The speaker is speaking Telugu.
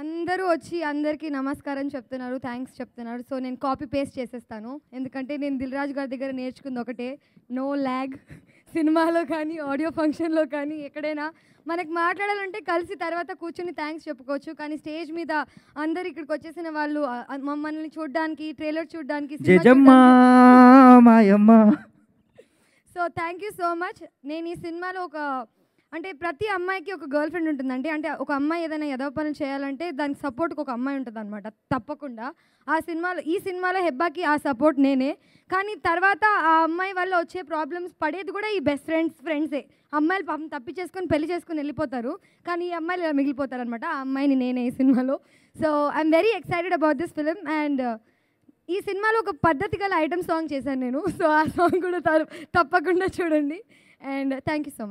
అందరూ వచ్చి అందరికీ నమస్కారం చెప్తున్నారు థ్యాంక్స్ చెప్తున్నారు సో నేను కాపీ పేస్ట్ చేసేస్తాను ఎందుకంటే నేను దిల్రాజు గారి దగ్గర నేర్చుకుంది ఒకటే నో ల్యాగ్ సినిమాలో కానీ ఆడియో ఫంక్షన్లో కానీ ఎక్కడైనా మనకు మాట్లాడాలంటే కలిసి తర్వాత కూర్చొని థ్యాంక్స్ చెప్పుకోవచ్చు కానీ స్టేజ్ మీద అందరు ఇక్కడికి వచ్చేసిన వాళ్ళు మమ్మల్ని చూడడానికి ట్రైలర్ చూడడానికి so thank you so much నేను ఈ సినిమాలో ఒక అంటే ప్రతి అమ్మాయికి ఒక గర్ల్ ఫ్రెండ్ ఉంటుందండి అంటే ఒక అమ్మాయి ఏదైనా యదో పనులు చేయాలంటే దానికి సపోర్ట్కి ఒక అమ్మాయి ఉంటుంది అనమాట తప్పకుండా ఆ సినిమాలో ఈ సినిమాలో హెబ్బాకి ఆ సపోర్ట్ నేనే కానీ తర్వాత ఆ అమ్మాయి వల్ల వచ్చే ప్రాబ్లమ్స్ పడేది కూడా ఈ బెస్ట్ ఫ్రెండ్స్ ఫ్రెండ్సే అమ్మాయిలు పాపం తప్పి చేసుకొని పెళ్లి చేసుకుని వెళ్ళిపోతారు కానీ ఈ అమ్మాయిలు ఇలా మిగిలిపోతారు అనమాట ఆ అమ్మాయిని నేనే ఈ సినిమాలో so I'm very excited about this film and ఈ సినిమాలో ఒక పద్ధతి గల ఐటమ్ సాంగ్ చేశాను నేను సో ఆ సాంగ్ కూడా తప్పకుండా చూడండి and thank you so much